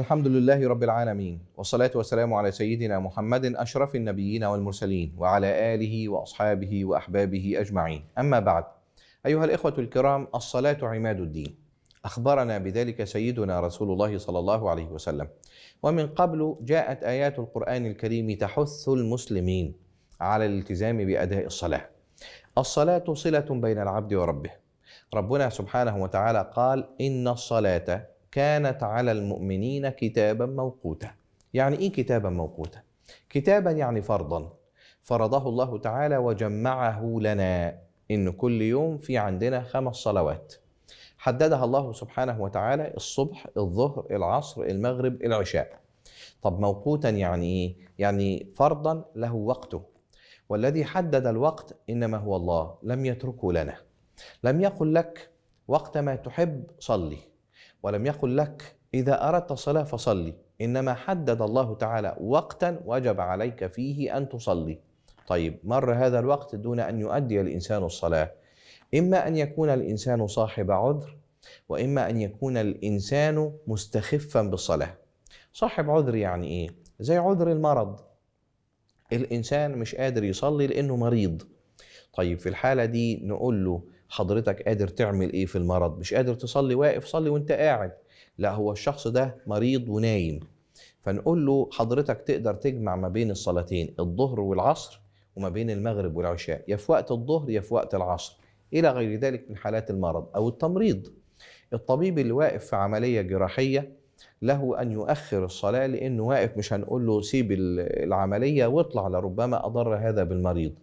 الحمد لله رب العالمين والصلاة والسلام على سيدنا محمد أشرف النبيين والمرسلين وعلى آله وأصحابه وأحبابه أجمعين أما بعد أيها الإخوة الكرام الصلاة عماد الدين أخبرنا بذلك سيدنا رسول الله صلى الله عليه وسلم ومن قبل جاءت آيات القرآن الكريم تحث المسلمين على الالتزام بأداء الصلاة الصلاة صلة بين العبد وربه ربنا سبحانه وتعالى قال إن الصلاة كانت على المؤمنين كتابا موقوتا يعني ايه كتابا موقوتا كتابا يعني فرضا فرضه الله تعالى وجمعه لنا ان كل يوم في عندنا خمس صلوات حددها الله سبحانه وتعالى الصبح الظهر العصر المغرب العشاء طب موقوتا يعني ايه يعني فرضا له وقته والذي حدد الوقت انما هو الله لم يتركه لنا لم يقل لك وقت ما تحب صلي ولم يقل لك إذا أردت الصلاة فصلي إنما حدد الله تعالى وقتا وجب عليك فيه أن تصلي طيب مر هذا الوقت دون أن يؤدي الإنسان الصلاة إما أن يكون الإنسان صاحب عذر وإما أن يكون الإنسان مستخفا بالصلاة صاحب عذر يعني إيه؟ زي عذر المرض الإنسان مش قادر يصلي لأنه مريض طيب في الحالة دي نقول له حضرتك قادر تعمل ايه في المرض مش قادر تصلي واقف صلي وانت قاعد لا هو الشخص ده مريض ونايم فنقول له حضرتك تقدر تجمع ما بين الصلاتين الظهر والعصر وما بين المغرب والعشاء يا في وقت الظهر يا في وقت العصر الى غير ذلك من حالات المرض او التمريض الطبيب اللي واقف في عمليه جراحيه له ان يؤخر الصلاه لانه واقف مش هنقول له سيب العمليه واطلع لربما اضر هذا بالمريض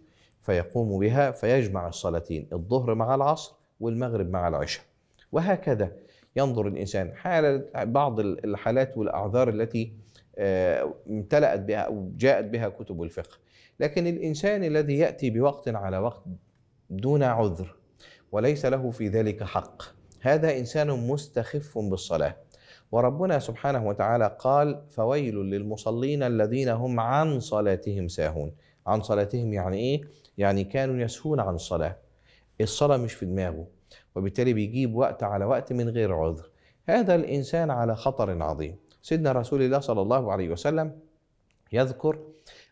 فيقوم بها فيجمع الصلاتين الظهر مع العصر والمغرب مع العشاء وهكذا ينظر الإنسان حال بعض الحالات والأعذار التي آه، امتلأت بها أو جاءت بها كتب الفقه لكن الإنسان الذي يأتي بوقت على وقت دون عذر وليس له في ذلك حق هذا إنسان مستخف بالصلاة وربنا سبحانه وتعالى قال فويل للمصلين الذين هم عن صلاتهم ساهون عن صلاتهم يعني ايه؟ يعني كانوا يسهون عن الصلاه. الصلاه مش في دماغه وبالتالي بيجيب وقت على وقت من غير عذر. هذا الانسان على خطر عظيم. سيدنا رسول الله صلى الله عليه وسلم يذكر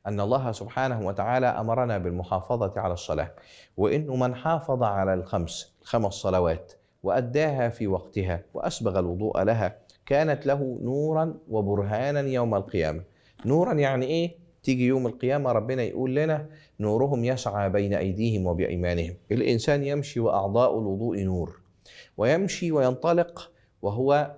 أن الله سبحانه وتعالى أمرنا بالمحافظة على الصلاة وإنه من حافظ على الخمس الخمس صلوات وأداها في وقتها وأسبغ الوضوء لها كانت له نورا وبرهانا يوم القيامة نورا يعني إيه؟ تيجي يوم القيامة ربنا يقول لنا نورهم يسعى بين أيديهم وبأيمانهم الإنسان يمشي وأعضاء الوضوء نور ويمشي وينطلق وهو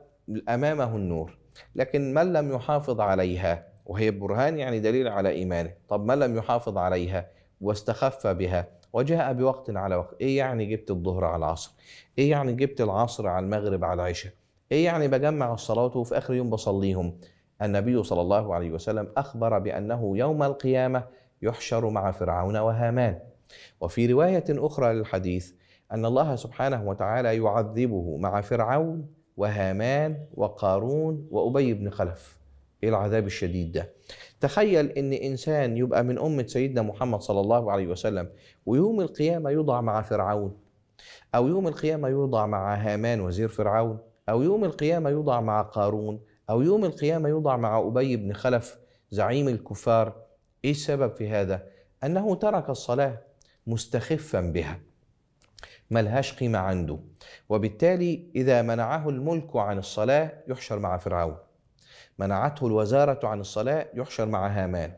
أمامه النور لكن من لم يحافظ عليها وهي برهان يعني دليل على إيمانه طب من لم يحافظ عليها واستخف بها وجاء بوقت على وقت ايه يعني جبت الظهر على العصر ايه يعني جبت العصر على المغرب على العشاء ايه يعني بجمع الصلوات وفي اخر يوم بصليهم النبي صلى الله عليه وسلم أخبر بأنه يوم القيامة يحشر مع فرعون وهامان وفي رواية أخرى للحديث أن الله سبحانه وتعالى يعذبه مع فرعون وهامان وقارون وأبي بن خلف العذاب الشديد ده تخيل ان انسان يبقى من امه سيدنا محمد صلى الله عليه وسلم ويوم القيامه يوضع مع فرعون او يوم القيامه يوضع مع هامان وزير فرعون او يوم القيامه يوضع مع قارون أو يوم القيامة يوضع مع أبي بن خلف زعيم الكفار إيه السبب في هذا؟ أنه ترك الصلاة مستخفا بها ملهاش قيمة عنده وبالتالي إذا منعه الملك عن الصلاة يحشر مع فرعون منعته الوزارة عن الصلاة يحشر مع هامان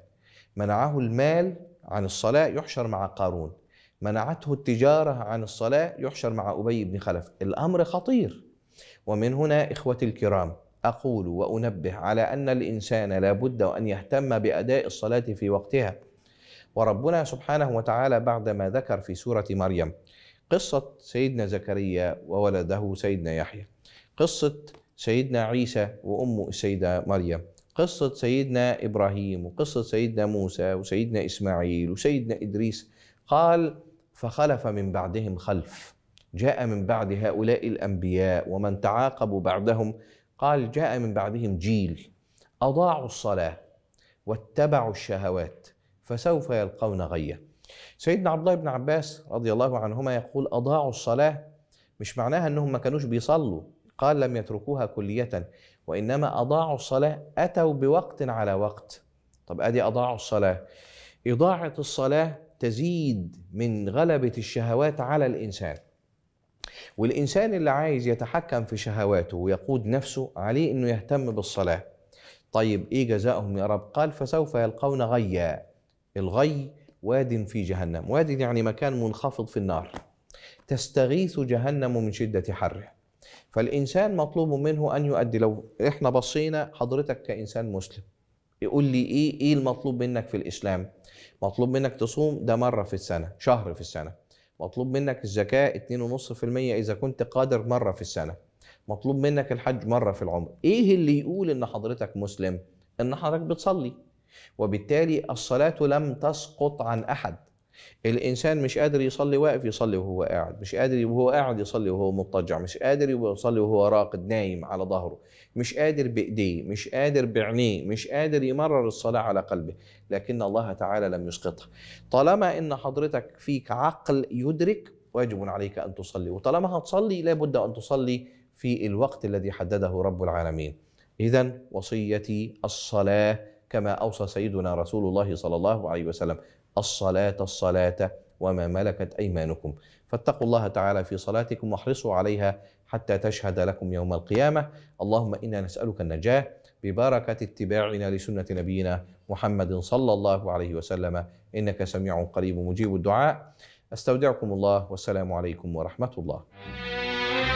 منعه المال عن الصلاة يحشر مع قارون منعته التجارة عن الصلاة يحشر مع أبي بن خلف الأمر خطير ومن هنا إخوتي الكرام أقول وأنبه على أن الإنسان لابد أن يهتم بأداء الصلاة في وقتها وربنا سبحانه وتعالى بعدما ذكر في سورة مريم قصة سيدنا زكريا وولده سيدنا يحيى قصة سيدنا عيسى وأم السيدة مريم قصة سيدنا إبراهيم وقصة سيدنا موسى وسيدنا إسماعيل وسيدنا إدريس قال فخلف من بعدهم خلف جاء من بعد هؤلاء الأنبياء ومن تعاقبوا بعدهم قال جاء من بعدهم جيل أضاعوا الصلاة واتبعوا الشهوات فسوف يلقون غيا سيدنا عبد الله بن عباس رضي الله عنهما يقول أضاعوا الصلاة مش معناها أنهم ما كانوش بيصلوا قال لم يتركوها كلية وإنما أضاعوا الصلاة أتوا بوقت على وقت طب أدي أضاعوا الصلاة إضاعة الصلاة تزيد من غلبة الشهوات على الإنسان والإنسان اللي عايز يتحكم في شهواته ويقود نفسه عليه أنه يهتم بالصلاة طيب إيه جزاؤهم يا رب قال فسوف يلقون غيا الغي واد في جهنم واد يعني مكان منخفض في النار تستغيث جهنم من شدة حره فالإنسان مطلوب منه أن يؤدي لو إحنا بصينا حضرتك كإنسان مسلم يقول لي إيه إيه المطلوب منك في الإسلام مطلوب منك تصوم ده مرة في السنة شهر في السنة مطلوب منك الزكاة 2.5% إذا كنت قادر مرة في السنة مطلوب منك الحج مرة في العمر إيه اللي يقول إن حضرتك مسلم؟ إن حضرتك بتصلي وبالتالي الصلاة لم تسقط عن أحد الانسان مش قادر يصلي واقف يصلي وهو قاعد مش قادر وهو قاعد يصلي وهو مضطجع مش قادر يصلي وهو راقد نايم على ظهره مش قادر بايديه مش قادر بعينيه مش قادر يمرر الصلاه على قلبه لكن الله تعالى لم يسقطها طالما ان حضرتك فيك عقل يدرك واجب عليك ان تصلي وطالما هتصلي لابد ان تصلي في الوقت الذي حدده رب العالمين اذا وصيتي الصلاه كما اوصى سيدنا رسول الله صلى الله عليه وسلم الصلاة الصلاة وما ملكت أيمانكم فاتقوا الله تعالى في صلاتكم واحرصوا عليها حتى تشهد لكم يوم القيامة اللهم إنا نسألك النجاة ببركة اتباعنا لسنة نبينا محمد صلى الله عليه وسلم إنك سميع قريب مجيب الدعاء أستودعكم الله والسلام عليكم ورحمة الله